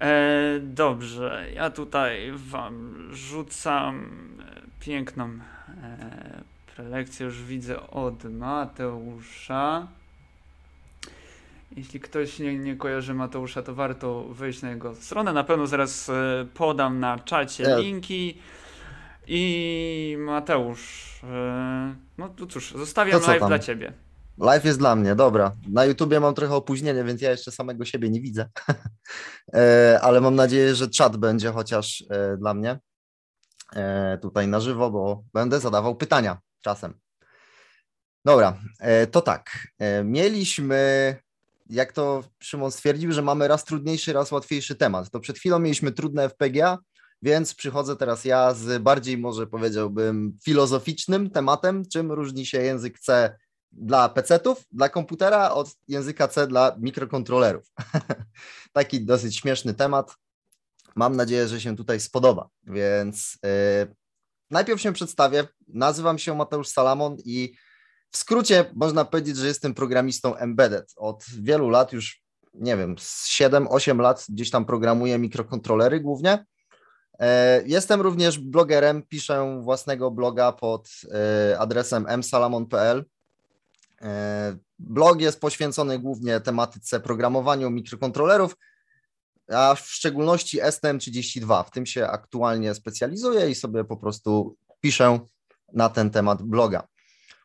E, dobrze, ja tutaj wam rzucam e, piękną e, prelekcję, już widzę od Mateusza. Jeśli ktoś nie, nie kojarzy Mateusza, to warto wyjść na jego stronę. Na pewno zaraz e, podam na czacie tak. linki. I Mateusz, e, no to cóż, zostawiam to live tam? dla ciebie. Live jest dla mnie, dobra. Na YouTubie mam trochę opóźnienie, więc ja jeszcze samego siebie nie widzę, e, ale mam nadzieję, że czat będzie chociaż e, dla mnie e, tutaj na żywo, bo będę zadawał pytania czasem. Dobra, to tak. Mieliśmy, jak to Szymon stwierdził, że mamy raz trudniejszy, raz łatwiejszy temat. To przed chwilą mieliśmy trudne FPGA, więc przychodzę teraz ja z bardziej może powiedziałbym filozoficznym tematem, czym różni się język C dla PC-ów, dla komputera, od języka C dla mikrokontrolerów. Taki dosyć śmieszny temat. Mam nadzieję, że się tutaj spodoba, więc yy, najpierw się przedstawię. Nazywam się Mateusz Salamon i w skrócie można powiedzieć, że jestem programistą embedded. Od wielu lat, już nie wiem, 7-8 lat gdzieś tam programuję mikrokontrolery głównie. E, jestem również blogerem, piszę własnego bloga pod e, adresem msalamon.pl. E, blog jest poświęcony głównie tematyce programowaniu mikrokontrolerów, a w szczególności STM32. W tym się aktualnie specjalizuję i sobie po prostu piszę na ten temat bloga.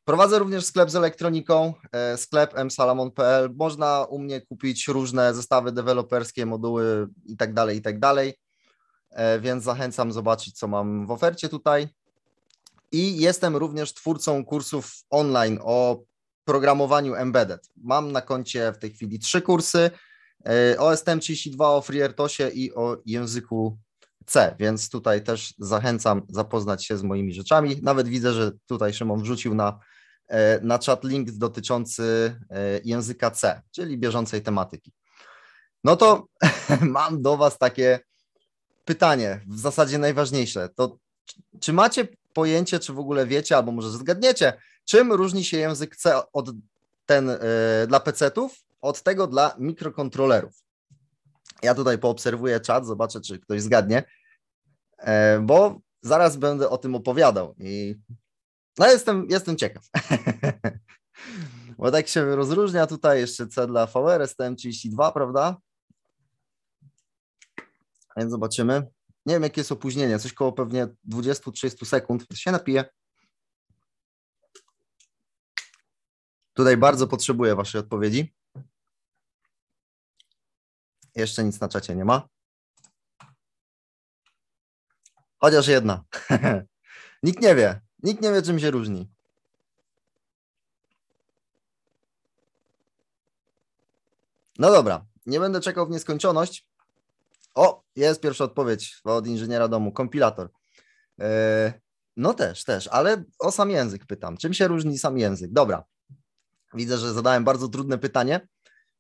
Prowadzę również sklep z elektroniką, e, sklep msalamon.pl. Można u mnie kupić różne zestawy deweloperskie, moduły itd., tak itd., tak e, więc zachęcam zobaczyć, co mam w ofercie tutaj. I jestem również twórcą kursów online o programowaniu embedded. Mam na koncie w tej chwili trzy kursy y, o STM32, o FreeRTOSie i o języku C, więc tutaj też zachęcam zapoznać się z moimi rzeczami. Nawet widzę, że tutaj Szymon wrzucił na, y, na chat link dotyczący y, języka C, czyli bieżącej tematyki. No to mam do Was takie pytanie, w zasadzie najważniejsze. To czy macie pojęcie, czy w ogóle wiecie, albo może zgadniecie, Czym różni się język C od ten y, dla PC-ów od tego dla mikrokontrolerów? Ja tutaj poobserwuję czat, zobaczę, czy ktoś zgadnie, e, bo zaraz będę o tym opowiadał i no jestem, jestem ciekaw. bo tak się rozróżnia tutaj jeszcze C dla VR, STM32, prawda? Więc zobaczymy. Nie wiem, jakie jest opóźnienie, coś koło pewnie 20-30 sekund. Się napiję. Tutaj bardzo potrzebuję Waszej odpowiedzi. Jeszcze nic na czacie nie ma. Chociaż jedna. nikt nie wie. Nikt nie wie, czym się różni. No dobra, nie będę czekał w nieskończoność. O, jest pierwsza odpowiedź od inżyniera domu, kompilator. E, no też, też, ale o sam język pytam. Czym się różni sam język? Dobra, Widzę, że zadałem bardzo trudne pytanie,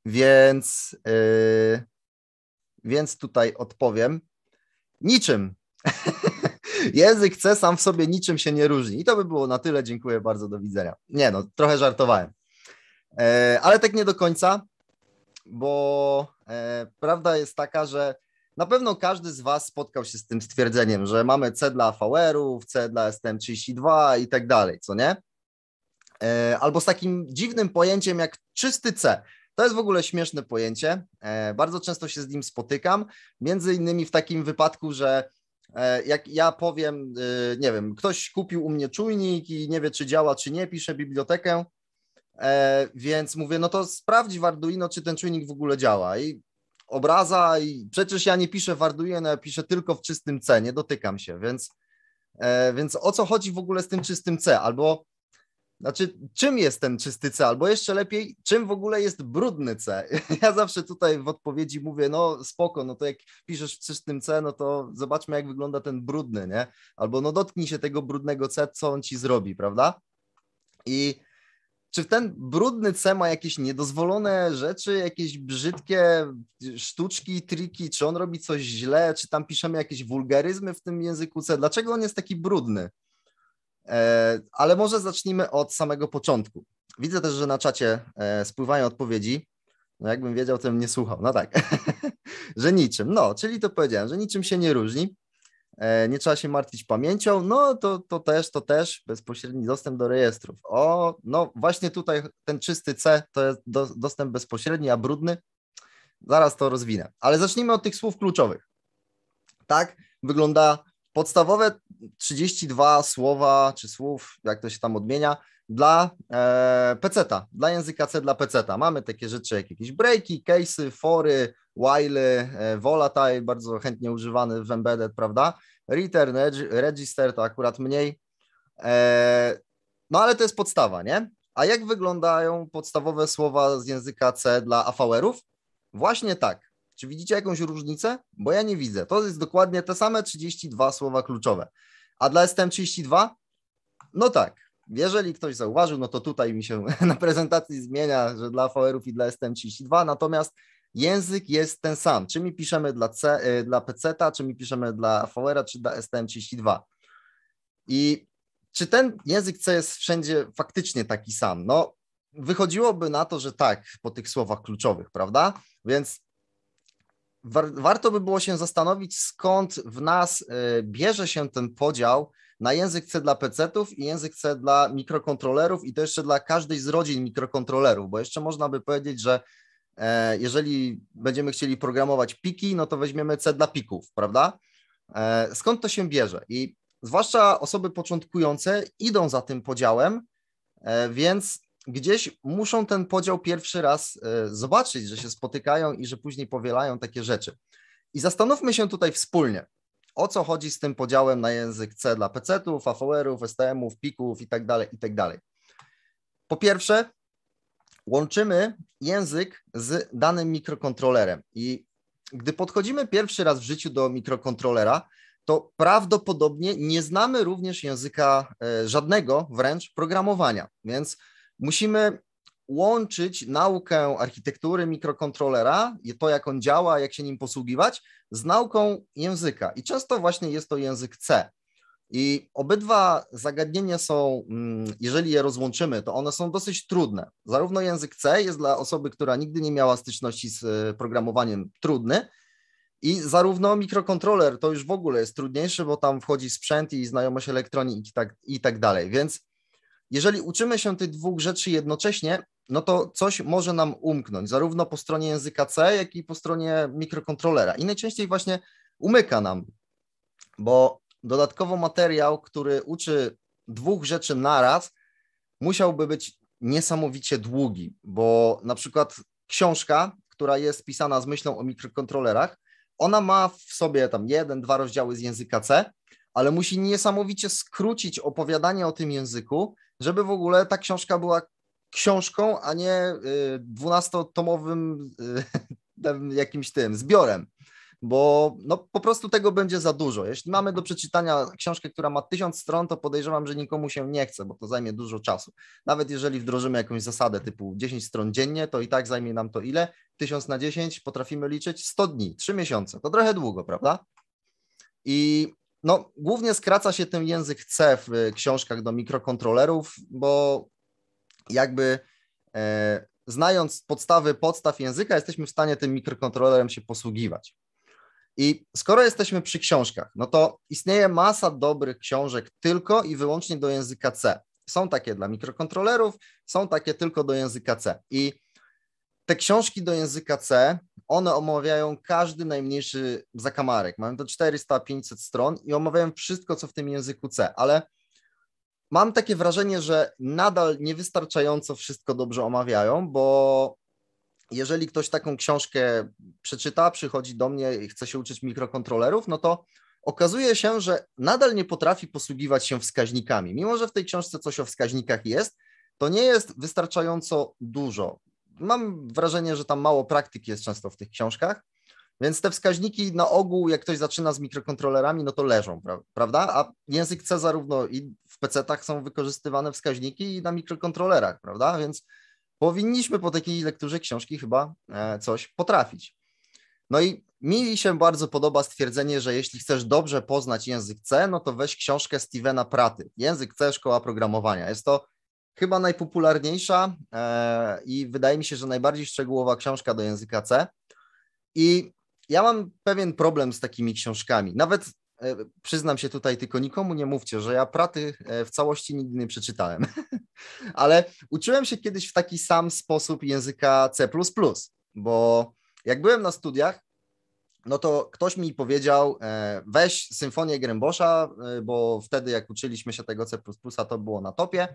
więc, yy, więc tutaj odpowiem. Niczym. Język C sam w sobie niczym się nie różni. I to by było na tyle. Dziękuję bardzo, do widzenia. Nie no, trochę żartowałem. Yy, ale tak nie do końca, bo yy, prawda jest taka, że na pewno każdy z Was spotkał się z tym stwierdzeniem, że mamy C dla vr ów C dla STM32 i tak dalej, co nie? E, albo z takim dziwnym pojęciem jak czysty C. To jest w ogóle śmieszne pojęcie. E, bardzo często się z nim spotykam, między innymi w takim wypadku, że e, jak ja powiem, nie wiem, ktoś kupił u mnie czujnik i nie wie, czy działa, czy nie, pisze bibliotekę, więc mówię, no to sprawdź w Arduino, czy ten czujnik w ogóle działa. I obraza, i przecież ja nie piszę w Arduino, ja piszę tylko w czystym C, nie dotykam się, więc, więc o co chodzi w ogóle z tym czystym C? Albo znaczy, czym jest ten czysty C, albo jeszcze lepiej, czym w ogóle jest brudny C? Ja zawsze tutaj w odpowiedzi mówię, no spoko, no to jak piszesz w czystym C, no to zobaczmy, jak wygląda ten brudny, nie? Albo no dotknij się tego brudnego C, co on ci zrobi, prawda? I czy ten brudny C ma jakieś niedozwolone rzeczy, jakieś brzydkie sztuczki, triki, czy on robi coś źle, czy tam piszemy jakieś wulgaryzmy w tym języku C? Dlaczego on jest taki brudny? E, ale może zacznijmy od samego początku. Widzę też, że na czacie e, spływają odpowiedzi. No jakbym wiedział, to bym nie słuchał. No tak, że niczym. No, czyli to powiedziałem, że niczym się nie różni. E, nie trzeba się martwić pamięcią. No to, to też, to też bezpośredni dostęp do rejestrów. O, no właśnie tutaj ten czysty C to jest do, dostęp bezpośredni, a brudny. Zaraz to rozwinę. Ale zacznijmy od tych słów kluczowych. Tak wygląda podstawowe 32 słowa czy słów, jak to się tam odmienia, dla e, PC-ta, dla języka C, dla PC-ta. Mamy takie rzeczy jak jakieś breaki, case'y, fory, while, e, volatile, bardzo chętnie używany w embedded, prawda? Return, reg, register to akurat mniej. E, no ale to jest podstawa, nie? A jak wyglądają podstawowe słowa z języka C dla AVR-ów? Właśnie tak. Czy widzicie jakąś różnicę? Bo ja nie widzę. To jest dokładnie te same 32 słowa kluczowe. A dla STM32? No tak. Jeżeli ktoś zauważył, no to tutaj mi się na prezentacji zmienia, że dla VR-ów i dla STM32, natomiast język jest ten sam. Czy mi piszemy dla, C, y, dla PC-ta, czy mi piszemy dla VR-a, czy dla STM32. I czy ten język C jest wszędzie faktycznie taki sam? No, wychodziłoby na to, że tak, po tych słowach kluczowych, prawda? Więc warto by było się zastanowić, skąd w nas e, bierze się ten podział na język C dla PC-ów i język C dla mikrokontrolerów i to jeszcze dla każdej z rodzin mikrokontrolerów, bo jeszcze można by powiedzieć, że e, jeżeli będziemy chcieli programować piki, no to weźmiemy C dla pików, prawda? E, skąd to się bierze? I zwłaszcza osoby początkujące idą za tym podziałem, więc gdzieś muszą ten podział pierwszy raz e, zobaczyć, że się spotykają i że później powielają takie rzeczy. I zastanówmy się tutaj wspólnie, o co chodzi z tym podziałem na język C dla PC-ów, AVR-ów, STM-ów, PIK-ów itd., tak itd. Tak po pierwsze, łączymy język z danym mikrokontrolerem i gdy podchodzimy pierwszy raz w życiu do mikrokontrolera, to prawdopodobnie nie znamy również języka e, żadnego wręcz programowania, więc musimy łączyć naukę architektury mikrokontrolera, to jak on działa, jak się nim posługiwać, z nauką języka. I często właśnie jest to język C. I obydwa zagadnienia są, mm, jeżeli je rozłączymy, to one są dosyć trudne. Zarówno język C jest dla osoby, która nigdy nie miała styczności z e, programowaniem, trudny, i zarówno mikrokontroler to już w ogóle jest trudniejszy, bo tam wchodzi sprzęt i znajomość elektroniki i tak, i tak dalej. Więc jeżeli uczymy się tych dwóch rzeczy jednocześnie, no to coś może nam umknąć, zarówno po stronie języka C, jak i po stronie mikrokontrolera. I najczęściej właśnie umyka nam, bo dodatkowo materiał, który uczy dwóch rzeczy naraz, musiałby być niesamowicie długi, bo na przykład książka, która jest pisana z myślą o mikrokontrolerach, ona ma w sobie tam jeden, dwa rozdziały z języka C, ale musi niesamowicie skrócić opowiadanie o tym języku, żeby w ogóle ta książka była książką, a nie y, dwunastotomowym y, jakimś tym zbiorem. Bo no, po prostu tego będzie za dużo. Jeśli mamy do przeczytania książkę, która ma tysiąc stron, to podejrzewam, że nikomu się nie chce, bo to zajmie dużo czasu. Nawet jeżeli wdrożymy jakąś zasadę typu 10 stron dziennie, to i tak zajmie nam to ile? Tysiąc na 10 potrafimy liczyć 100 dni, 3 miesiące. To trochę długo, prawda? I no, głównie skraca się ten język C w książkach do mikrokontrolerów, bo jakby e, znając podstawy podstaw języka, jesteśmy w stanie tym mikrokontrolerem się posługiwać. I skoro jesteśmy przy książkach, no to istnieje masa dobrych książek tylko i wyłącznie do języka C. Są takie dla mikrokontrolerów, są takie tylko do języka C. I te książki do języka C one omawiają każdy najmniejszy zakamarek. Mamy to 400-500 stron i omawiają wszystko, co w tym języku C, ale mam takie wrażenie, że nadal niewystarczająco wszystko dobrze omawiają, bo jeżeli ktoś taką książkę przeczyta, przychodzi do mnie i chce się uczyć mikrokontrolerów, no to okazuje się, że nadal nie potrafi posługiwać się wskaźnikami. Mimo, że w tej książce coś o wskaźnikach jest, to nie jest wystarczająco dużo mam wrażenie, że tam mało praktyki jest często w tych książkach, więc te wskaźniki na ogół, jak ktoś zaczyna z mikrokontrolerami, no to leżą, pra prawda? A język C zarówno i w PC-tach są wykorzystywane wskaźniki i na mikrokontrolerach, prawda? Więc powinniśmy po takiej lekturze książki chyba e, coś potrafić. No i mi się bardzo podoba stwierdzenie, że jeśli chcesz dobrze poznać język C, no to weź książkę Stevena Praty. Język C, szkoła programowania. Jest to chyba najpopularniejsza e, i wydaje mi się, że najbardziej szczegółowa książka do języka C. I ja mam pewien problem z takimi książkami. Nawet e, przyznam się tutaj, tylko nikomu nie mówcie, że ja praty e, w całości nigdy nie przeczytałem. Ale uczyłem się kiedyś w taki sam sposób języka C, bo jak byłem na studiach, no to ktoś mi powiedział, weź symfonię Grębosza, bo wtedy jak uczyliśmy się tego C, to było na topie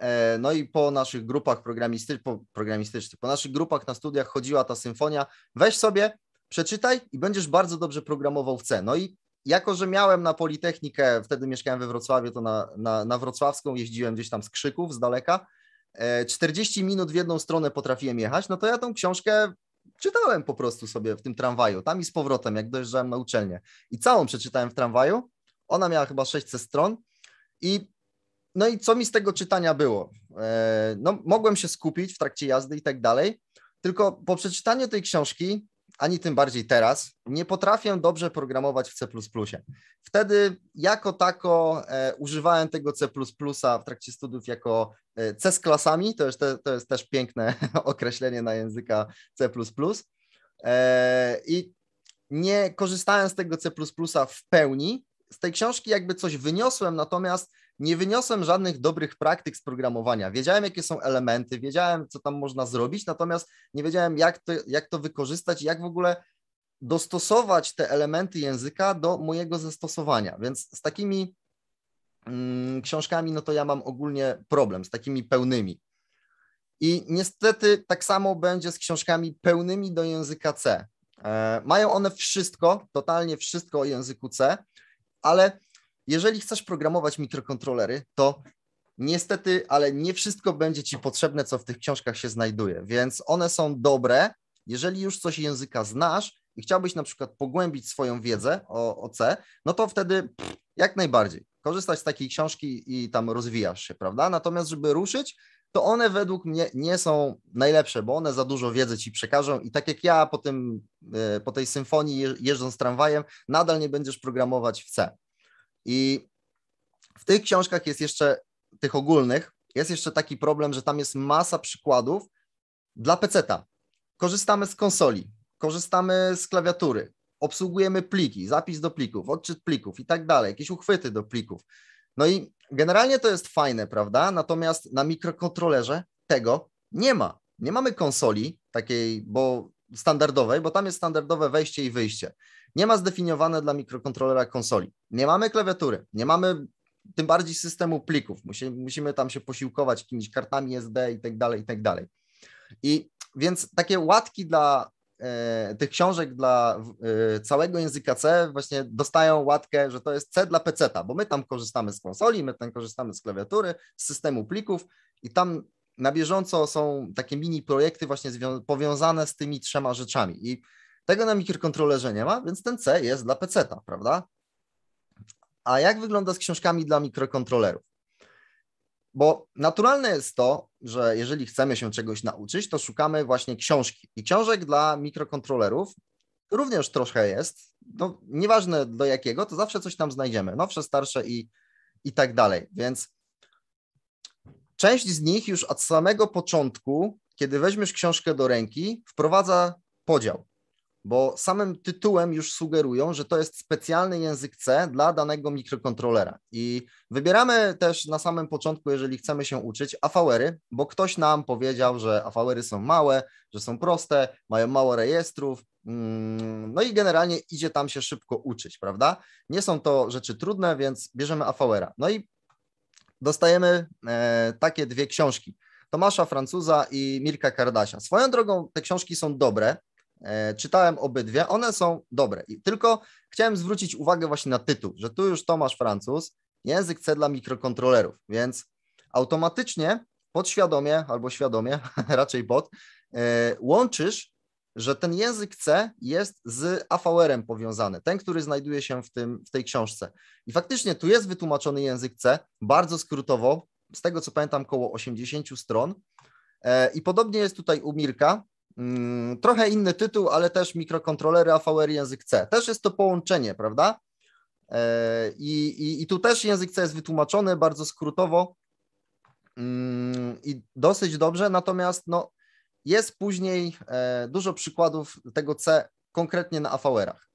E, no i po naszych grupach programisty, po programistycznych, po naszych grupach na studiach chodziła ta symfonia. Weź sobie, przeczytaj i będziesz bardzo dobrze programował w C. No i jako, że miałem na Politechnikę, wtedy mieszkałem we Wrocławiu, to na, na, na Wrocławską jeździłem gdzieś tam z krzyków, z daleka. 40 e, minut w jedną stronę potrafiłem jechać, no to ja tą książkę czytałem po prostu sobie w tym tramwaju, tam i z powrotem, jak dojeżdżałem na uczelnię. I całą przeczytałem w tramwaju. Ona miała chyba 600 stron. I no i co mi z tego czytania było? E, no, mogłem się skupić w trakcie jazdy i tak dalej, tylko po przeczytaniu tej książki, ani tym bardziej teraz, nie potrafię dobrze programować w C. Wtedy jako tako e, używałem tego C w trakcie studiów jako e, C z klasami, to jest, to jest też piękne określenie na języka C. I nie korzystałem z tego C w pełni. Z tej książki jakby coś wyniosłem, natomiast nie wyniosłem żadnych dobrych praktyk z programowania. Wiedziałem, jakie są elementy, wiedziałem, co tam można zrobić, natomiast nie wiedziałem, jak to, jak to wykorzystać, jak w ogóle dostosować te elementy języka do mojego zastosowania. Więc z takimi mm, książkami, no to ja mam ogólnie problem, z takimi pełnymi. I niestety tak samo będzie z książkami pełnymi do języka C. E, mają one wszystko, totalnie wszystko o języku C, ale jeżeli chcesz programować mikrokontrolery, to niestety, ale nie wszystko będzie ci potrzebne, co w tych książkach się znajduje, więc one są dobre. Jeżeli już coś języka znasz i chciałbyś na przykład pogłębić swoją wiedzę o, o C, no to wtedy pff, jak najbardziej korzystać z takiej książki i tam rozwijasz się, prawda? Natomiast, żeby ruszyć, to one według mnie nie są najlepsze, bo one za dużo wiedzy ci przekażą i tak jak ja po, tym, e, po tej symfonii jeżdżąc tramwajem, nadal nie będziesz programować w C. I w tych książkach jest jeszcze, tych ogólnych, jest jeszcze taki problem, że tam jest masa przykładów dla PC-a. Korzystamy z konsoli, korzystamy z klawiatury, obsługujemy pliki, zapis do plików, odczyt plików i tak dalej, jakieś uchwyty do plików. No i generalnie to jest fajne, prawda? Natomiast na mikrokontrolerze tego nie ma. Nie mamy konsoli takiej, bo standardowej, bo tam jest standardowe wejście i wyjście. Nie ma zdefiniowane dla mikrokontrolera konsoli. Nie mamy klawiatury, nie mamy tym bardziej systemu plików. Musi, musimy tam się posiłkować jakimiś kartami SD i tak dalej, i tak dalej. I więc takie łatki dla e, tych książek dla e, całego języka C właśnie dostają łatkę, że to jest C dla pc bo my tam korzystamy z konsoli, my tam korzystamy z klawiatury, z systemu plików i tam na bieżąco są takie mini projekty właśnie powiązane z tymi trzema rzeczami i tego na mikrokontrolerze nie ma, więc ten C jest dla pc prawda? A jak wygląda z książkami dla mikrokontrolerów? Bo naturalne jest to, że jeżeli chcemy się czegoś nauczyć, to szukamy właśnie książki. I książek dla mikrokontrolerów również troszkę jest. No, nieważne do jakiego, to zawsze coś tam znajdziemy. Nowsze, starsze i, i tak dalej. Więc Część z nich już od samego początku, kiedy weźmiesz książkę do ręki, wprowadza podział, bo samym tytułem już sugerują, że to jest specjalny język C dla danego mikrokontrolera. I wybieramy też na samym początku, jeżeli chcemy się uczyć, afawery, bo ktoś nam powiedział, że afawery są małe, że są proste, mają mało rejestrów, mm, no i generalnie idzie tam się szybko uczyć, prawda? Nie są to rzeczy trudne, więc bierzemy afauera. No i dostajemy e, takie dwie książki. Tomasza Francuza i Mirka Kardasia. Swoją drogą te książki są dobre, e, Czytałem obydwie, one są dobre. I tylko chciałem zwrócić uwagę właśnie na tytuł, że tu już Tomasz Francuz, język C dla mikrokontrolerów, więc automatycznie, podświadomie albo świadomie, raczej pod, e, łączysz że ten język C jest z AVR-em powiązany, ten, który znajduje się w, tym, w tej książce. I faktycznie tu jest wytłumaczony język C, bardzo skrótowo, z tego co pamiętam, około 80 stron. E, I podobnie jest tutaj u Mirka. Mm, trochę inny tytuł, ale też mikrokontrolery AVR język C. Też jest to połączenie, prawda? E, I, i, i tu też język C jest wytłumaczony bardzo skrótowo mm, i dosyć dobrze, natomiast no, jest później e, dużo przykładów tego C konkretnie na AVR-ach.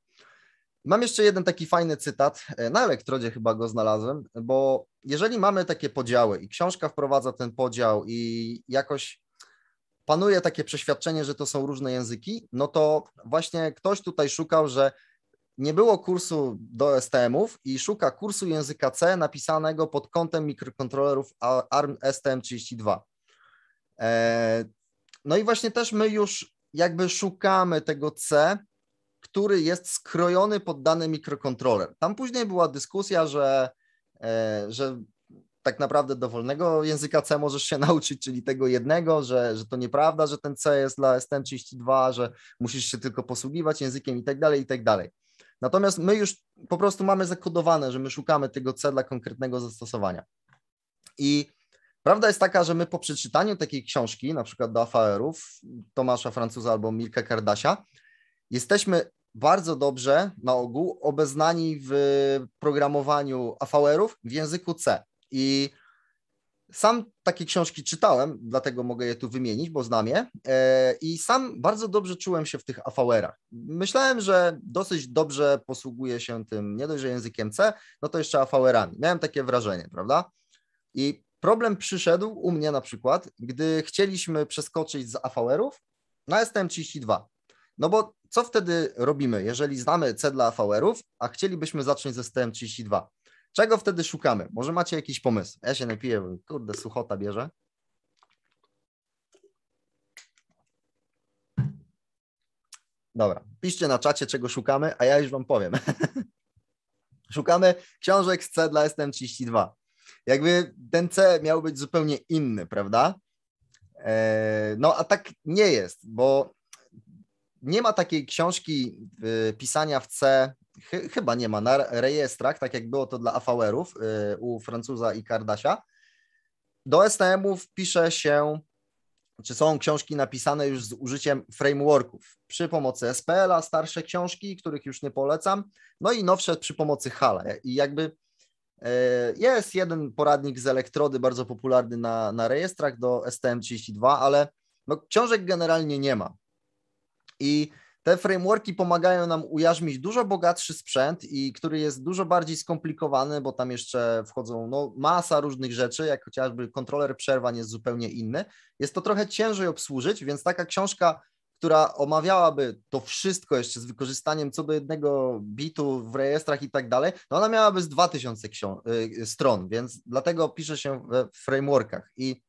Mam jeszcze jeden taki fajny cytat, e, na elektrodzie chyba go znalazłem, bo jeżeli mamy takie podziały i książka wprowadza ten podział i jakoś panuje takie przeświadczenie, że to są różne języki, no to właśnie ktoś tutaj szukał, że nie było kursu do STM-ów i szuka kursu języka C napisanego pod kątem mikrokontrolerów ARM STM32. No i właśnie też my już jakby szukamy tego C, który jest skrojony pod dany mikrokontroler. Tam później była dyskusja, że, e, że tak naprawdę dowolnego języka C możesz się nauczyć, czyli tego jednego, że, że to nieprawda, że ten C jest dla STM32, że musisz się tylko posługiwać językiem i tak dalej, i tak dalej. Natomiast my już po prostu mamy zakodowane, że my szukamy tego C dla konkretnego zastosowania. I Prawda jest taka, że my po przeczytaniu takiej książki, na przykład do AFR-ów, Tomasza Francuza albo Milka Kardasia, jesteśmy bardzo dobrze na ogół obeznani w programowaniu AVR-ów w języku C. I sam takie książki czytałem, dlatego mogę je tu wymienić, bo znam je. E, I sam bardzo dobrze czułem się w tych AVR-ach. Myślałem, że dosyć dobrze posługuję się tym nie dość, że językiem C, no to jeszcze AVR-ami. Miałem takie wrażenie, prawda? I Problem przyszedł u mnie na przykład, gdy chcieliśmy przeskoczyć z AVR-ów na STM32. No bo co wtedy robimy, jeżeli znamy C dla AVR-ów, a chcielibyśmy zacząć ze STM32? Czego wtedy szukamy? Może macie jakiś pomysł? Ja się napiję, kurde, suchota bierze. Dobra, piszcie na czacie, czego szukamy, a ja już Wam powiem. szukamy książek z C dla STM32. Jakby ten C miał być zupełnie inny, prawda? E, no a tak nie jest, bo nie ma takiej książki y, pisania w C, chyba nie ma, na rejestrach, tak jak było to dla AVR-ów y, u Francuza i Kardasia. Do STM-ów pisze się, czy są książki napisane już z użyciem frameworków przy pomocy SPL-a, starsze książki, których już nie polecam, no i nowsze przy pomocy HALA. I jakby E, jest jeden poradnik z elektrody, bardzo popularny na, na rejestrach do STM32, ale no, książek generalnie nie ma. I te frameworki pomagają nam ujarzmić dużo bogatszy sprzęt i który jest dużo bardziej skomplikowany, bo tam jeszcze wchodzą no, masa różnych rzeczy, jak chociażby kontroler przerwań jest zupełnie inny. Jest to trochę ciężej obsłużyć, więc taka książka która omawiałaby to wszystko jeszcze z wykorzystaniem co do jednego bitu w rejestrach i tak dalej, no ona miałaby z 2000 y, y, stron, więc dlatego pisze się w frameworkach. I,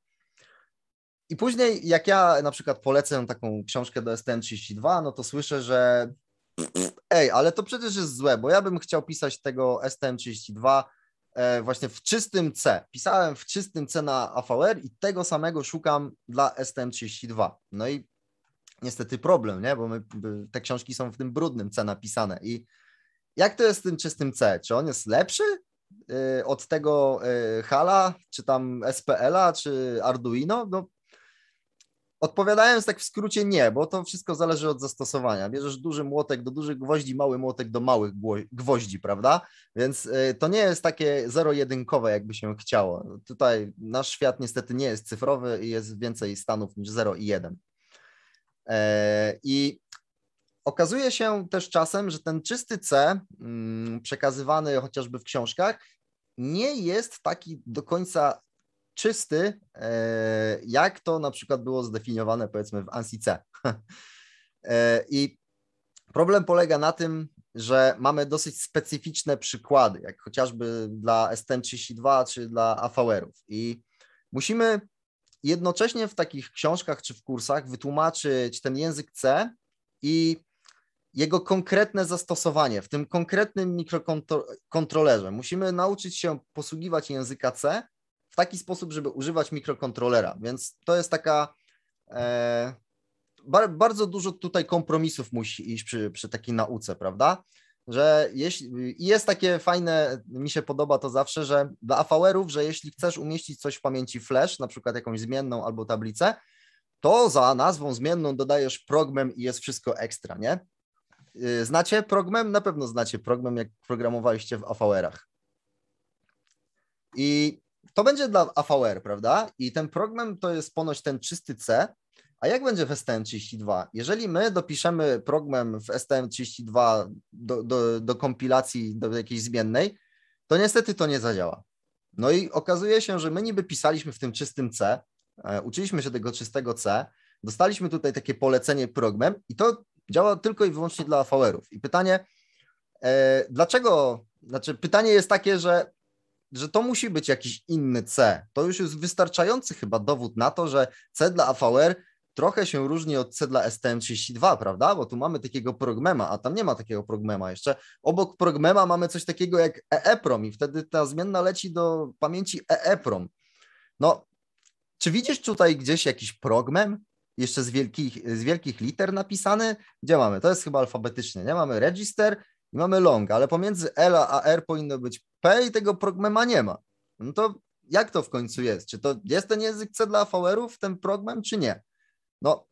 I później, jak ja na przykład polecę taką książkę do STM32, no to słyszę, że ej, ale to przecież jest złe, bo ja bym chciał pisać tego STM32 e, właśnie w czystym C. Pisałem w czystym C na AVR i tego samego szukam dla STM32. No i niestety problem, nie? bo my, te książki są w tym brudnym C napisane. I jak to jest z tym czystym C? Czy on jest lepszy y, od tego y, Hala, czy tam SPL-a, czy Arduino? No, odpowiadając tak w skrócie nie, bo to wszystko zależy od zastosowania. Bierzesz duży młotek do dużych gwoździ, mały młotek do małych gwoździ, prawda? Więc y, to nie jest takie zero-jedynkowe, jakby się chciało. Tutaj nasz świat niestety nie jest cyfrowy i jest więcej stanów niż 0 i 1. E, I okazuje się też czasem, że ten czysty C, mm, przekazywany chociażby w książkach, nie jest taki do końca czysty, e, jak to na przykład było zdefiniowane powiedzmy w ANSI C. E, I problem polega na tym, że mamy dosyć specyficzne przykłady, jak chociażby dla STM32 czy dla AVR-ów i musimy jednocześnie w takich książkach czy w kursach wytłumaczyć ten język C i jego konkretne zastosowanie w tym konkretnym mikrokontrolerze. Musimy nauczyć się posługiwać języka C w taki sposób, żeby używać mikrokontrolera, więc to jest taka. E, bardzo dużo tutaj kompromisów musi iść przy, przy takiej nauce, prawda? że jeśli, i jest takie fajne, mi się podoba to zawsze, że dla AVR-ów, że jeśli chcesz umieścić coś w pamięci flash, na przykład jakąś zmienną albo tablicę, to za nazwą zmienną dodajesz progmem i jest wszystko ekstra, nie? Y, znacie progmem? Na pewno znacie progmem, jak programowaliście w AVR-ach. I to będzie dla AVR, prawda? I ten program to jest ponoć ten czysty C, a jak będzie w STM32? Jeżeli my dopiszemy program w STM32 do, do, do kompilacji, do jakiejś zmiennej, to niestety to nie zadziała. No i okazuje się, że my niby pisaliśmy w tym czystym C, e, uczyliśmy się tego czystego C, dostaliśmy tutaj takie polecenie progmem i to działa tylko i wyłącznie dla AVR-ów. I pytanie, e, dlaczego, znaczy pytanie jest takie, że, że to musi być jakiś inny C. To już jest wystarczający chyba dowód na to, że C dla AVR trochę się różni od cedla STM32, prawda? Bo tu mamy takiego progmema, a tam nie ma takiego progmema jeszcze. Obok progmema mamy coś takiego jak EEPROM i wtedy ta zmienna leci do pamięci EEPROM. No, czy widzisz tutaj gdzieś jakiś progmem? Jeszcze z wielkich, z wielkich liter napisany? Gdzie mamy? To jest chyba alfabetycznie, nie? Mamy register i mamy long, ale pomiędzy L a R powinno być P i tego progmema nie ma. No to jak to w końcu jest? Czy to jest ten język C dla vr ów ten progmem, czy nie? No,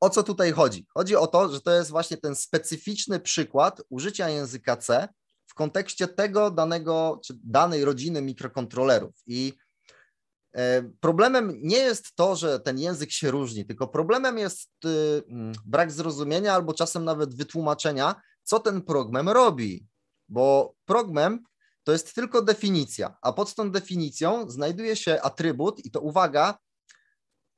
o co tutaj chodzi? Chodzi o to, że to jest właśnie ten specyficzny przykład użycia języka C w kontekście tego danego czy danej rodziny mikrokontrolerów. I e, problemem nie jest to, że ten język się różni, tylko problemem jest y, mm, brak zrozumienia albo czasem nawet wytłumaczenia, co ten progmem robi. Bo progmem to jest tylko definicja, a pod tą definicją znajduje się atrybut, i to uwaga,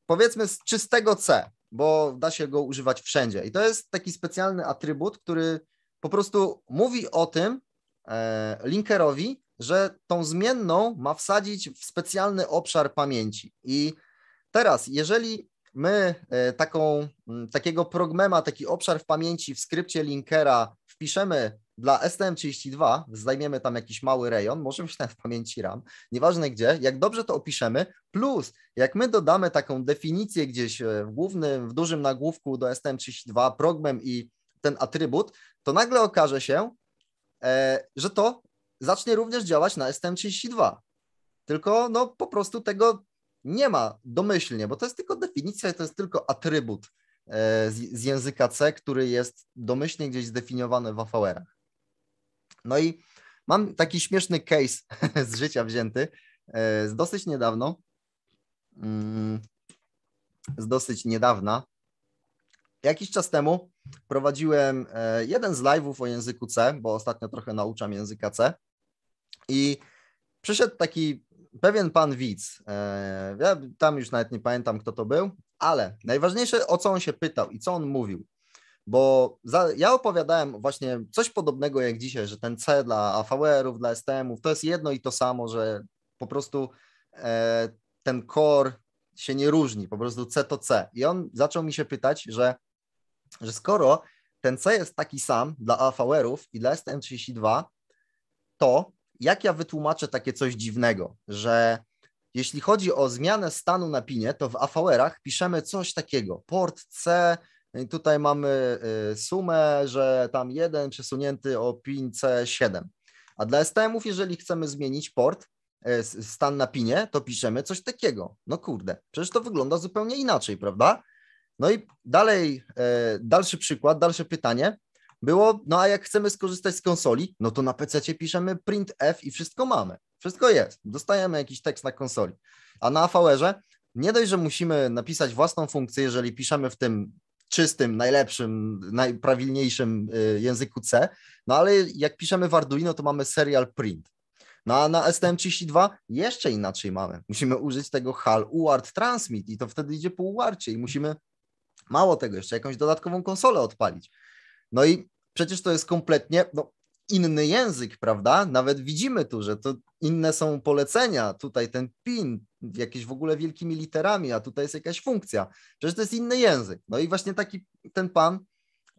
powiedzmy z czystego C, bo da się go używać wszędzie. I to jest taki specjalny atrybut, który po prostu mówi o tym e, linkerowi, że tą zmienną ma wsadzić w specjalny obszar pamięci. I teraz, jeżeli my e, taką, takiego progmema, taki obszar w pamięci w skrypcie linkera wpiszemy dla STM32 zdejmiemy tam jakiś mały rejon, może być nawet w pamięci RAM, nieważne gdzie, jak dobrze to opiszemy, plus jak my dodamy taką definicję gdzieś e, w głównym, w dużym nagłówku do STM32 progmem i ten atrybut, to nagle okaże się, e, że to zacznie również działać na STM32. Tylko no po prostu tego nie ma domyślnie, bo to jest tylko definicja i to jest tylko atrybut e, z, z języka C, który jest domyślnie gdzieś zdefiniowany w AVR-ach. No i mam taki śmieszny case z życia wzięty, e, z dosyć niedawno, mm, z dosyć niedawna. Jakiś czas temu prowadziłem e, jeden z live'ów o języku C, bo ostatnio trochę nauczam języka C i przyszedł taki pewien pan widz, e, ja tam już nawet nie pamiętam kto to był, ale najważniejsze o co on się pytał i co on mówił bo za, ja opowiadałem właśnie coś podobnego jak dzisiaj, że ten C dla AVR-ów, dla STM-ów to jest jedno i to samo, że po prostu e, ten core się nie różni, po prostu C to C. I on zaczął mi się pytać, że, że skoro ten C jest taki sam dla AVR-ów i dla STM32, to jak ja wytłumaczę takie coś dziwnego, że jeśli chodzi o zmianę stanu na pinie, to w AVR-ach piszemy coś takiego, port C i tutaj mamy y, sumę, że tam jeden przesunięty o pin C7. A dla STM-ów, jeżeli chcemy zmienić port, y, stan na pinie, to piszemy coś takiego. No kurde, przecież to wygląda zupełnie inaczej, prawda? No i dalej, y, dalszy przykład, dalsze pytanie było, no a jak chcemy skorzystać z konsoli, no to na PC piszemy print F i wszystko mamy. Wszystko jest. Dostajemy jakiś tekst na konsoli. A na AVR-ze nie dość, że musimy napisać własną funkcję, jeżeli piszemy w tym czystym, najlepszym, najprawilniejszym y, języku C. No ale jak piszemy w Arduino, to mamy serial print. No a na STM32 jeszcze inaczej mamy. Musimy użyć tego HAL UART Transmit i to wtedy idzie po UARTcie i musimy mało tego, jeszcze jakąś dodatkową konsolę odpalić. No i przecież to jest kompletnie, no inny język, prawda? Nawet widzimy tu, że to inne są polecenia, tutaj ten pin, jakieś w ogóle wielkimi literami, a tutaj jest jakaś funkcja. Przecież to jest inny język. No i właśnie taki ten pan,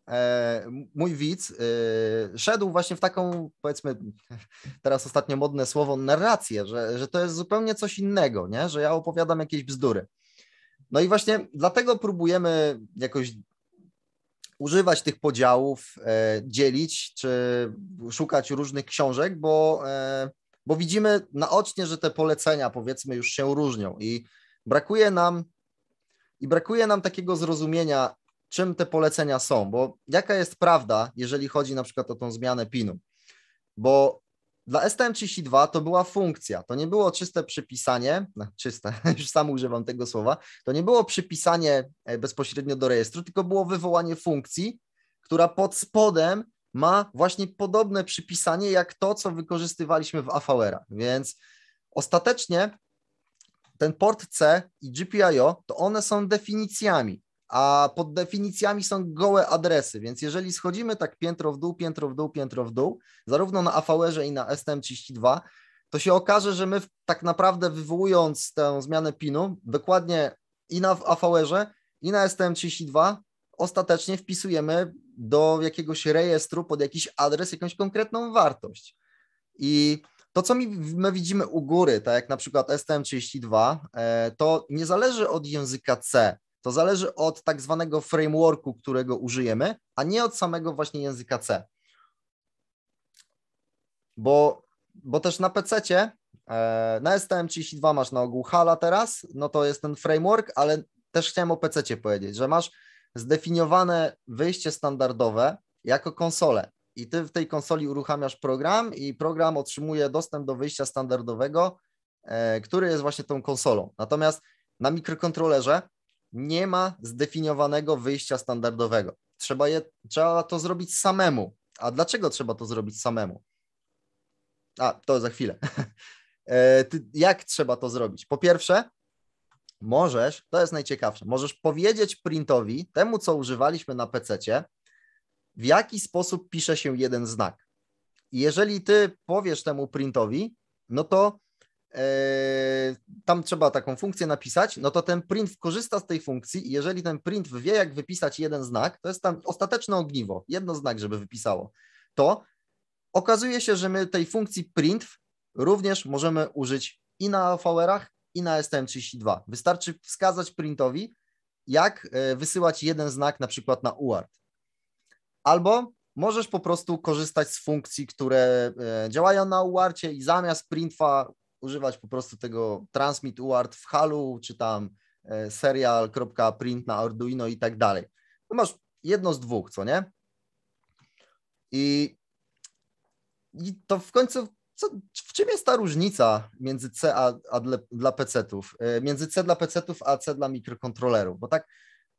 e, mój widz, e, szedł właśnie w taką, powiedzmy, teraz ostatnio modne słowo, narrację, że, że to jest zupełnie coś innego, nie? że ja opowiadam jakieś bzdury. No i właśnie dlatego próbujemy jakoś używać tych podziałów, e, dzielić czy szukać różnych książek, bo, e, bo widzimy naocznie, że te polecenia powiedzmy już się różnią i brakuje nam i brakuje nam takiego zrozumienia, czym te polecenia są, bo jaka jest prawda, jeżeli chodzi na przykład o tą zmianę PIN-u, bo dla STM32 to była funkcja, to nie było czyste przypisanie, no, czyste, już sam używam tego słowa, to nie było przypisanie e, bezpośrednio do rejestru, tylko było wywołanie funkcji, która pod spodem ma właśnie podobne przypisanie jak to, co wykorzystywaliśmy w avr a Więc ostatecznie ten port C i GPIO to one są definicjami a pod definicjami są gołe adresy, więc jeżeli schodzimy tak piętro w dół, piętro w dół, piętro w dół, zarówno na AVR-ze i na STM32, to się okaże, że my tak naprawdę wywołując tę zmianę PIN-u, dokładnie i na AVR-ze, i na STM32, ostatecznie wpisujemy do jakiegoś rejestru pod jakiś adres jakąś konkretną wartość. I to, co my widzimy u góry, tak jak na przykład STM32, e, to nie zależy od języka C, to zależy od tak zwanego frameworku, którego użyjemy, a nie od samego właśnie języka C. Bo, bo też na PC e, na STM32 masz na ogół Hala teraz, no to jest ten framework, ale też chciałem o PC powiedzieć, że masz zdefiniowane wyjście standardowe jako konsolę i ty w tej konsoli uruchamiasz program i program otrzymuje dostęp do wyjścia standardowego, e, który jest właśnie tą konsolą. Natomiast na mikrokontrolerze nie ma zdefiniowanego wyjścia standardowego. Trzeba, je, trzeba to zrobić samemu. A dlaczego trzeba to zrobić samemu? A, to za chwilę. E, jak trzeba to zrobić? Po pierwsze, możesz, to jest najciekawsze, możesz powiedzieć printowi, temu co używaliśmy na PC, w jaki sposób pisze się jeden znak. I jeżeli ty powiesz temu printowi, no to Yy, tam trzeba taką funkcję napisać, no to ten print korzysta z tej funkcji i jeżeli ten print wie, jak wypisać jeden znak, to jest tam ostateczne ogniwo, jedno znak, żeby wypisało, to okazuje się, że my tej funkcji print również możemy użyć i na AVR-ach, i na STM32. Wystarczy wskazać printowi, jak e, wysyłać jeden znak na przykład na UART. Albo możesz po prostu korzystać z funkcji, które e, działają na UARTie i zamiast printfa używać po prostu tego Transmit UART w Halu, czy tam e, serial.print na Arduino i tak dalej. No masz jedno z dwóch, co nie? I, i to w końcu, co, w czym jest ta różnica między C a, a dla, dla PC-ów, e, między C dla PC-ów, a C dla mikrokontrolerów? Bo tak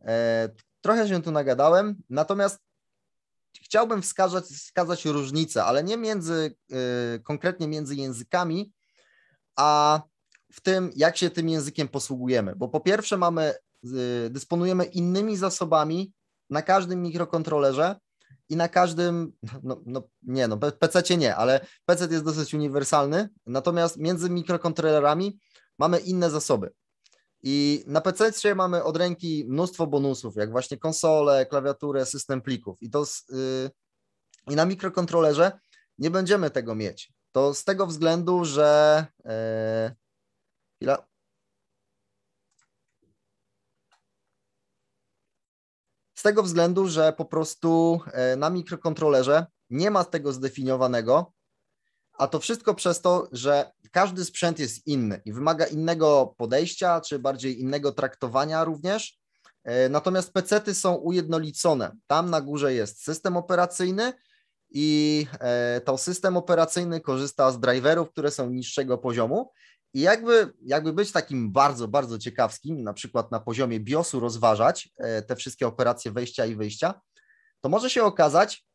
e, trochę się tu nagadałem, natomiast chciałbym wskazać, wskazać różnicę, ale nie między, e, konkretnie między językami, a w tym, jak się tym językiem posługujemy. Bo po pierwsze, mamy, y, dysponujemy innymi zasobami na każdym mikrokontrolerze i na każdym, no, no nie, no PC nie, ale PC jest dosyć uniwersalny, natomiast między mikrokontrolerami mamy inne zasoby. I na PC mamy od ręki mnóstwo bonusów, jak właśnie konsole, klawiaturę, system plików. I to yy, i na mikrokontrolerze nie będziemy tego mieć. To z tego względu, że. E, chwila. Z tego względu, że po prostu e, na mikrokontrolerze nie ma tego zdefiniowanego, a to wszystko przez to, że każdy sprzęt jest inny i wymaga innego podejścia, czy bardziej innego traktowania również. E, natomiast pecety są ujednolicone. Tam na górze jest system operacyjny, i e, to system operacyjny korzysta z driverów, które są niższego poziomu. I jakby, jakby być takim bardzo, bardzo ciekawskim, na przykład na poziomie BIOSu rozważać e, te wszystkie operacje wejścia i wyjścia, to może się okazać,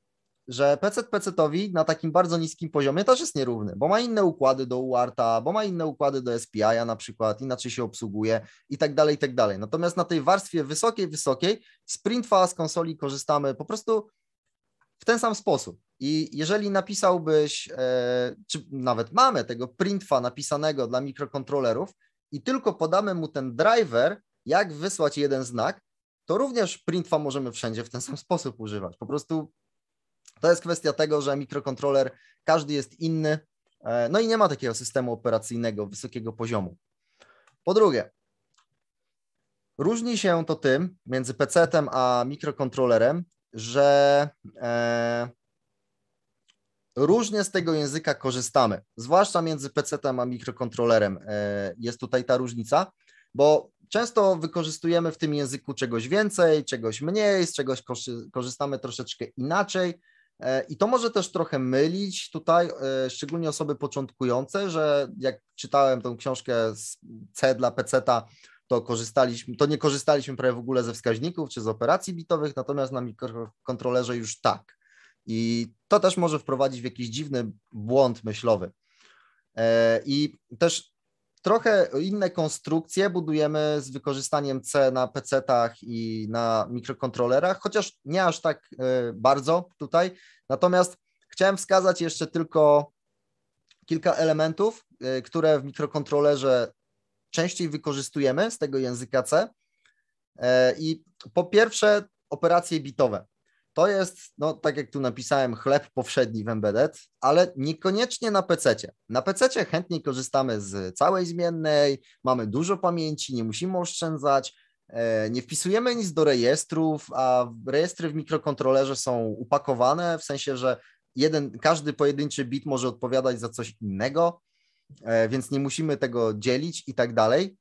że PC PC-owi na takim bardzo niskim poziomie też jest nierówny, bo ma inne układy do UART-a, bo ma inne układy do SPI-a na przykład, inaczej się obsługuje i tak dalej, i tak dalej. Natomiast na tej warstwie wysokiej, wysokiej z PrintFA, z konsoli korzystamy po prostu w ten sam sposób. I jeżeli napisałbyś, e, czy nawet mamy tego printfa napisanego dla mikrokontrolerów i tylko podamy mu ten driver, jak wysłać jeden znak, to również printfa możemy wszędzie w ten sam sposób używać. Po prostu to jest kwestia tego, że mikrokontroler każdy jest inny, e, no i nie ma takiego systemu operacyjnego wysokiego poziomu. Po drugie, różni się to tym między PC-tem a mikrokontrolerem, że e, różnie z tego języka korzystamy, zwłaszcza między pc a mikrokontrolerem. E, jest tutaj ta różnica, bo często wykorzystujemy w tym języku czegoś więcej, czegoś mniej, z czegoś korzystamy troszeczkę inaczej. E, I to może też trochę mylić tutaj, e, szczególnie osoby początkujące, że jak czytałem tą książkę z C dla peceta to korzystaliśmy, to nie korzystaliśmy prawie w ogóle ze wskaźników czy z operacji bitowych, natomiast na mikrokontrolerze już tak. I to też może wprowadzić w jakiś dziwny błąd myślowy. E, I też trochę inne konstrukcje budujemy z wykorzystaniem C na PC-tach i na mikrokontrolerach, chociaż nie aż tak e, bardzo tutaj. Natomiast chciałem wskazać jeszcze tylko kilka elementów, e, które w mikrokontrolerze częściej wykorzystujemy z tego języka C. E, I po pierwsze operacje bitowe. To jest, no tak jak tu napisałem, chleb powszedni w embedded, ale niekoniecznie na PC-cie. Na pc chętnie korzystamy z całej zmiennej, mamy dużo pamięci, nie musimy oszczędzać, e, nie wpisujemy nic do rejestrów, a rejestry w mikrokontrolerze są upakowane, w sensie, że jeden, każdy pojedynczy bit może odpowiadać za coś innego. E, więc nie musimy tego dzielić i tak dalej.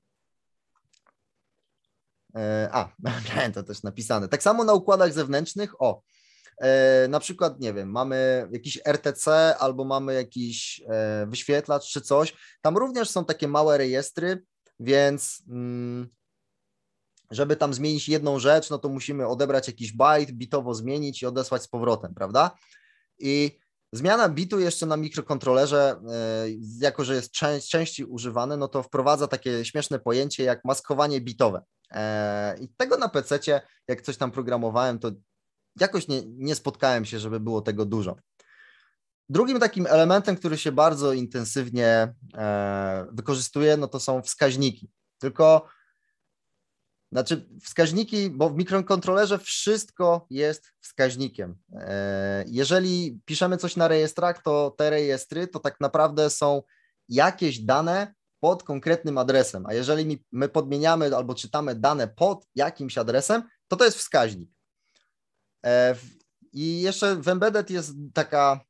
E, a, miałem to też napisane. Tak samo na układach zewnętrznych, o, e, na przykład, nie wiem, mamy jakiś RTC albo mamy jakiś wyświetlacz czy coś, tam również są takie małe rejestry, więc mm, żeby tam zmienić jedną rzecz, no to musimy odebrać jakiś byte, bitowo zmienić i odesłać z powrotem, prawda? I Zmiana bitu jeszcze na mikrokontrolerze, e, jako że jest część częściej używane, no to wprowadza takie śmieszne pojęcie jak maskowanie bitowe. E, I tego na PC-cie, jak coś tam programowałem, to jakoś nie, nie spotkałem się, żeby było tego dużo. Drugim takim elementem, który się bardzo intensywnie e, wykorzystuje, no to są wskaźniki. Tylko znaczy wskaźniki, bo w mikrokontrolerze wszystko jest wskaźnikiem. E, jeżeli piszemy coś na rejestrach, to te rejestry to tak naprawdę są jakieś dane pod konkretnym adresem, a jeżeli my podmieniamy albo czytamy dane pod jakimś adresem, to to jest wskaźnik. E, I jeszcze w embedded jest taka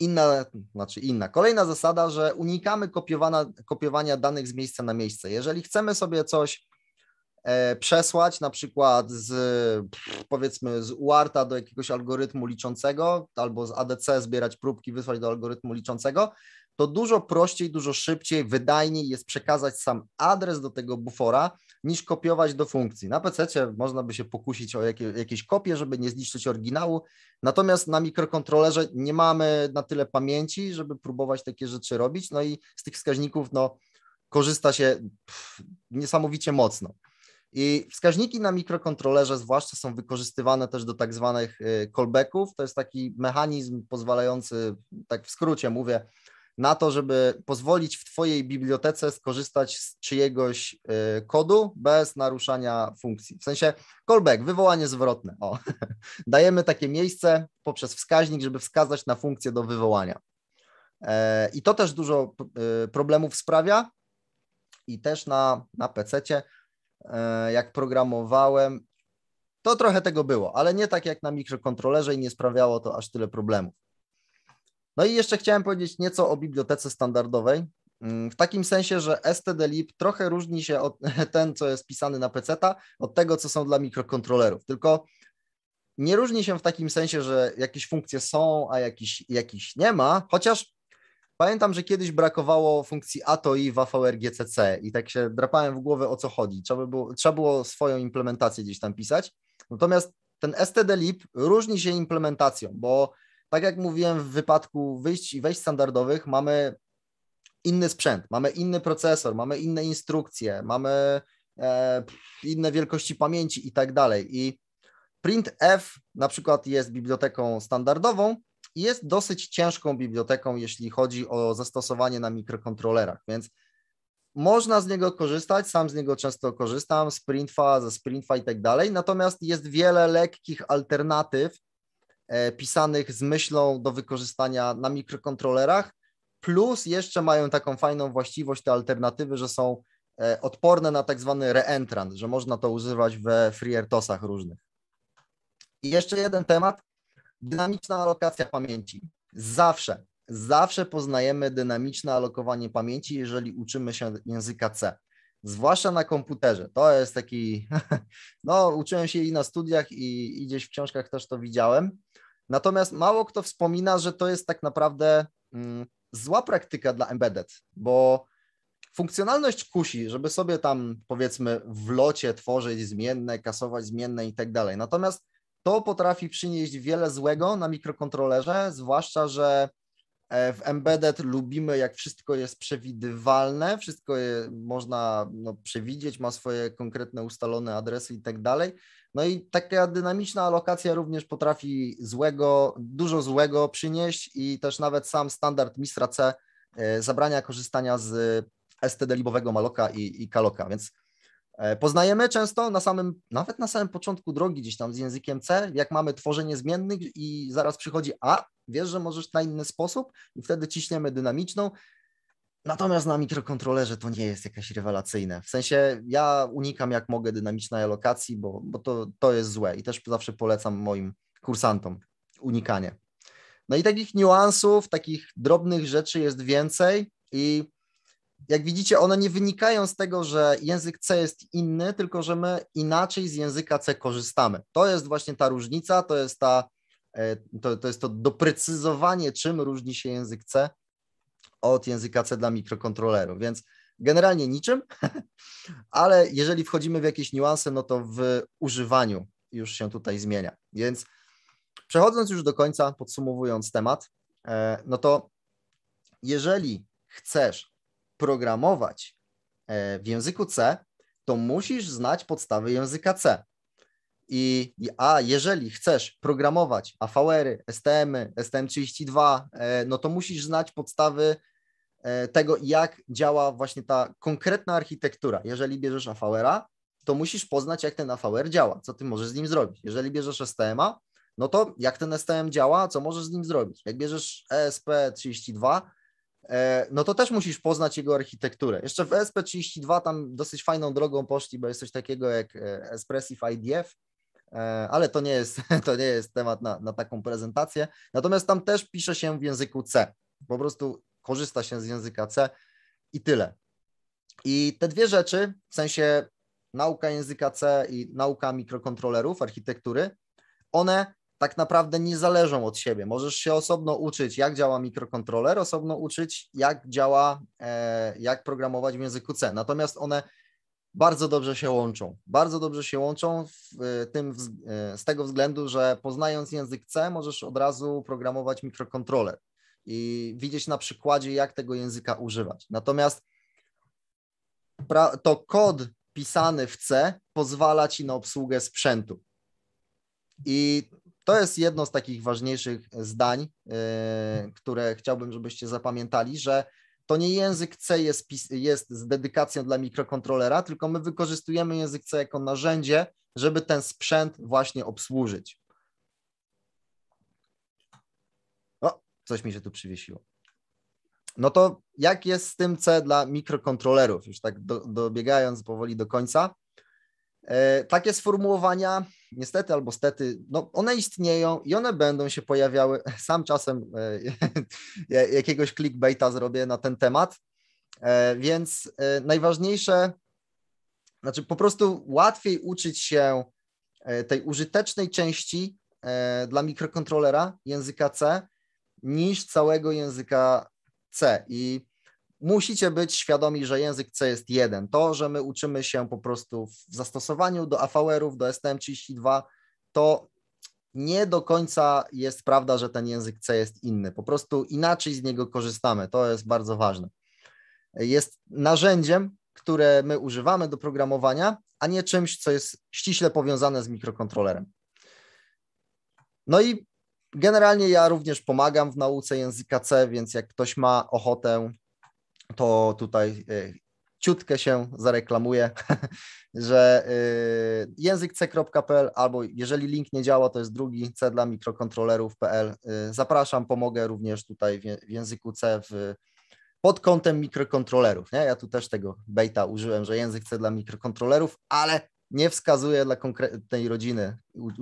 inna, znaczy inna, kolejna zasada, że unikamy kopiowania, kopiowania danych z miejsca na miejsce. Jeżeli chcemy sobie coś E, przesłać na przykład z powiedzmy z UARTa do jakiegoś algorytmu liczącego albo z ADC zbierać próbki, wysłać do algorytmu liczącego, to dużo prościej, dużo szybciej, wydajniej jest przekazać sam adres do tego bufora niż kopiować do funkcji. Na PC można by się pokusić o jakie, jakieś kopie, żeby nie zniszczyć oryginału, natomiast na mikrokontrolerze nie mamy na tyle pamięci, żeby próbować takie rzeczy robić, no i z tych wskaźników no, korzysta się pff, niesamowicie mocno. I wskaźniki na mikrokontrolerze zwłaszcza są wykorzystywane też do tak zwanych y, callbacków. To jest taki mechanizm pozwalający, tak w skrócie mówię, na to, żeby pozwolić w Twojej bibliotece skorzystać z czyjegoś y, kodu bez naruszania funkcji. W sensie callback, wywołanie zwrotne. O. Dajemy takie miejsce poprzez wskaźnik, żeby wskazać na funkcję do wywołania. E, I to też dużo y, problemów sprawia. I też na, na PC-cie E, jak programowałem, to trochę tego było, ale nie tak jak na mikrokontrolerze i nie sprawiało to aż tyle problemów. No i jeszcze chciałem powiedzieć nieco o bibliotece standardowej. Mm, w takim sensie, że stdlib trochę różni się od ten, co jest pisany na PC, od tego, co są dla mikrokontrolerów. Tylko nie różni się w takim sensie, że jakieś funkcje są, a jakichś jakiś nie ma, chociaż Pamiętam, że kiedyś brakowało funkcji ATOI w AVRGCC i tak się drapałem w głowę o co chodzi. Trzeba było, trzeba było swoją implementację gdzieś tam pisać. Natomiast ten stdlib różni się implementacją, bo tak jak mówiłem w wypadku wyjść i wejść standardowych mamy inny sprzęt, mamy inny procesor, mamy inne instrukcje, mamy e, inne wielkości pamięci i tak dalej. I printf na przykład jest biblioteką standardową, jest dosyć ciężką biblioteką, jeśli chodzi o zastosowanie na mikrokontrolerach, więc można z niego korzystać, sam z niego często korzystam, Sprintfa, ze Sprintfa i tak dalej, natomiast jest wiele lekkich alternatyw e, pisanych z myślą do wykorzystania na mikrokontrolerach, plus jeszcze mają taką fajną właściwość te alternatywy, że są e, odporne na tak zwany reentrant, że można to używać we FreeRTOSach różnych. I jeszcze jeden temat, Dynamiczna alokacja pamięci. Zawsze, zawsze poznajemy dynamiczne alokowanie pamięci, jeżeli uczymy się języka C. Zwłaszcza na komputerze. To jest taki, no uczyłem się i na studiach i, i gdzieś w książkach też to widziałem. Natomiast mało kto wspomina, że to jest tak naprawdę mm, zła praktyka dla embedded, bo funkcjonalność kusi, żeby sobie tam powiedzmy w locie tworzyć zmienne, kasować zmienne i tak dalej. Natomiast to potrafi przynieść wiele złego na mikrokontrolerze, zwłaszcza, że e, w embedded lubimy, jak wszystko jest przewidywalne, wszystko je można no, przewidzieć, ma swoje konkretne ustalone adresy i tak dalej. No i taka dynamiczna alokacja również potrafi złego, dużo złego przynieść i też nawet sam standard Mistra C e, zabrania korzystania z STD-libowego maloka i, i kaloka, więc E, poznajemy często na samym, nawet na samym początku drogi gdzieś tam z językiem C, jak mamy tworzenie zmiennych i zaraz przychodzi A, wiesz, że możesz na inny sposób i wtedy ciśniemy dynamiczną. Natomiast na mikrokontrolerze to nie jest jakaś rewelacyjne. W sensie ja unikam jak mogę dynamicznej alokacji, bo, bo to, to jest złe i też zawsze polecam moim kursantom unikanie. No i takich niuansów, takich drobnych rzeczy jest więcej i jak widzicie, one nie wynikają z tego, że język C jest inny, tylko że my inaczej z języka C korzystamy. To jest właśnie ta różnica, to jest, ta, e, to, to, jest to doprecyzowanie, czym różni się język C od języka C dla mikrokontrolerów. Więc generalnie niczym, ale jeżeli wchodzimy w jakieś niuanse, no to w używaniu już się tutaj zmienia. Więc przechodząc już do końca, podsumowując temat, e, no to jeżeli chcesz programować e, w języku C, to musisz znać podstawy języka C. I, a jeżeli chcesz programować AVR-y, STM-y, STM32, e, no to musisz znać podstawy e, tego, jak działa właśnie ta konkretna architektura. Jeżeli bierzesz AVR-a, to musisz poznać, jak ten AVR działa, co ty możesz z nim zrobić. Jeżeli bierzesz STM-a, no to jak ten STM działa, co możesz z nim zrobić. Jak bierzesz ESP32, E, no to też musisz poznać jego architekturę. Jeszcze w SP32 tam dosyć fajną drogą poszli, bo jest coś takiego jak e, Espressive IDF, ale to nie jest, to nie jest temat na, na taką prezentację. Natomiast tam też pisze się w języku C. Po prostu korzysta się z języka C i tyle. I te dwie rzeczy, w sensie nauka języka C i nauka mikrokontrolerów, architektury, one tak naprawdę nie zależą od siebie. Możesz się osobno uczyć, jak działa mikrokontroler, osobno uczyć, jak działa, e, jak programować w języku C. Natomiast one bardzo dobrze się łączą. Bardzo dobrze się łączą e, tym, e, z tego względu, że poznając język C, możesz od razu programować mikrokontroler i widzieć na przykładzie, jak tego języka używać. Natomiast to kod pisany w C pozwala ci na obsługę sprzętu. I to jest jedno z takich ważniejszych zdań, e, które chciałbym, żebyście zapamiętali, że to nie język C jest, jest z dedykacją dla mikrokontrolera, tylko my wykorzystujemy język C jako narzędzie, żeby ten sprzęt właśnie obsłużyć. O, coś mi się tu przywiesiło. No to jak jest z tym C dla mikrokontrolerów, już tak do, dobiegając powoli do końca? E, takie sformułowania niestety albo stety, no one istnieją i one będą się pojawiały. Sam czasem e, jakiegoś clickbaita zrobię na ten temat, e, więc e, najważniejsze, znaczy po prostu łatwiej uczyć się tej użytecznej części dla mikrokontrolera języka C niż całego języka C. I musicie być świadomi, że język C jest jeden. To, że my uczymy się po prostu w zastosowaniu do AVR-ów, do STM32, to nie do końca jest prawda, że ten język C jest inny. Po prostu inaczej z niego korzystamy. To jest bardzo ważne. Jest narzędziem, które my używamy do programowania, a nie czymś, co jest ściśle powiązane z mikrokontrolerem. No i generalnie ja również pomagam w nauce języka C, więc jak ktoś ma ochotę to tutaj y, ciutkę się zareklamuję, że y, język c.pl albo jeżeli link nie działa, to jest drugi c dla mikrokontrolerów.pl. Y, zapraszam, pomogę również tutaj w języku C w, pod kątem mikrokontrolerów. Nie? Ja tu też tego beta użyłem, że język C dla mikrokontrolerów, ale nie wskazuję dla konkretnej rodziny, u, u,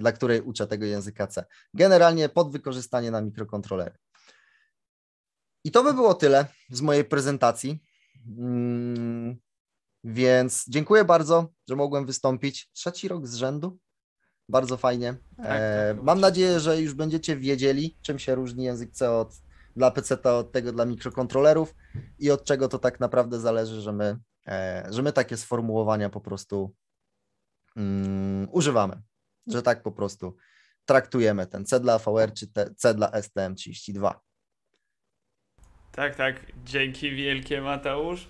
dla której uczę tego języka C. Generalnie pod wykorzystanie na mikrokontrolery. I to by było tyle z mojej prezentacji. Mm, więc dziękuję bardzo, że mogłem wystąpić. Trzeci rok z rzędu. Bardzo fajnie. Tak, tak, e, Mam nadzieję, że już będziecie wiedzieli, czym się różni język C od, dla PC od tego dla mikrokontrolerów i od czego to tak naprawdę zależy, że my, e, że my takie sformułowania po prostu um, używamy. Że tak po prostu traktujemy ten C dla VR czy C dla STM32. Tak, tak. Dzięki wielkie, Mateusz.